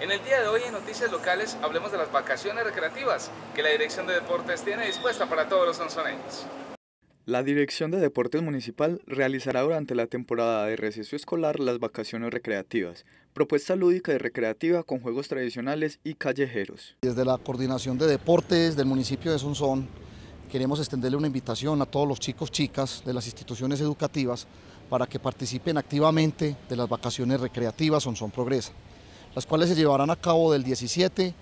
En el día de hoy en Noticias Locales hablemos de las vacaciones recreativas que la Dirección de Deportes tiene dispuesta para todos los sonsoneños. La Dirección de Deportes Municipal realizará durante la temporada de receso escolar las vacaciones recreativas, propuesta lúdica y recreativa con juegos tradicionales y callejeros. Desde la Coordinación de Deportes del municipio de Sonsón, queremos extenderle una invitación a todos los chicos, chicas de las instituciones educativas para que participen activamente de las vacaciones recreativas Sonsón Progresa las cuales se llevarán a cabo del 17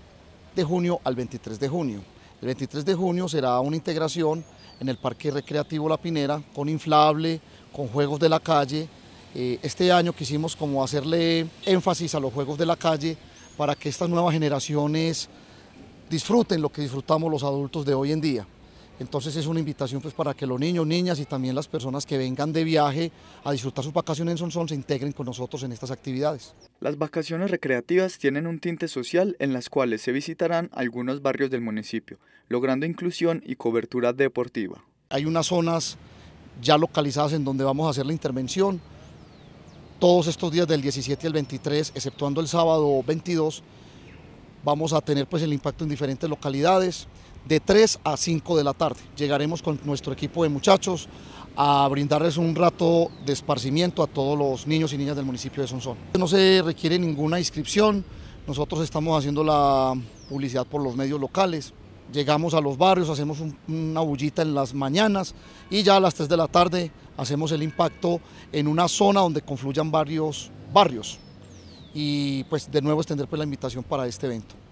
de junio al 23 de junio. El 23 de junio será una integración en el Parque Recreativo La Pinera con inflable, con juegos de la calle. Eh, este año quisimos como hacerle énfasis a los juegos de la calle para que estas nuevas generaciones disfruten lo que disfrutamos los adultos de hoy en día. Entonces es una invitación pues para que los niños, niñas y también las personas que vengan de viaje a disfrutar sus vacaciones en Sonson se integren con nosotros en estas actividades. Las vacaciones recreativas tienen un tinte social en las cuales se visitarán algunos barrios del municipio, logrando inclusión y cobertura deportiva. Hay unas zonas ya localizadas en donde vamos a hacer la intervención. Todos estos días del 17 al 23, exceptuando el sábado 22, vamos a tener pues el impacto en diferentes localidades de 3 a 5 de la tarde. Llegaremos con nuestro equipo de muchachos a brindarles un rato de esparcimiento a todos los niños y niñas del municipio de Sonsón. No se requiere ninguna inscripción, nosotros estamos haciendo la publicidad por los medios locales, llegamos a los barrios, hacemos una bullita en las mañanas y ya a las 3 de la tarde hacemos el impacto en una zona donde confluyan varios barrios y pues de nuevo extender pues la invitación para este evento.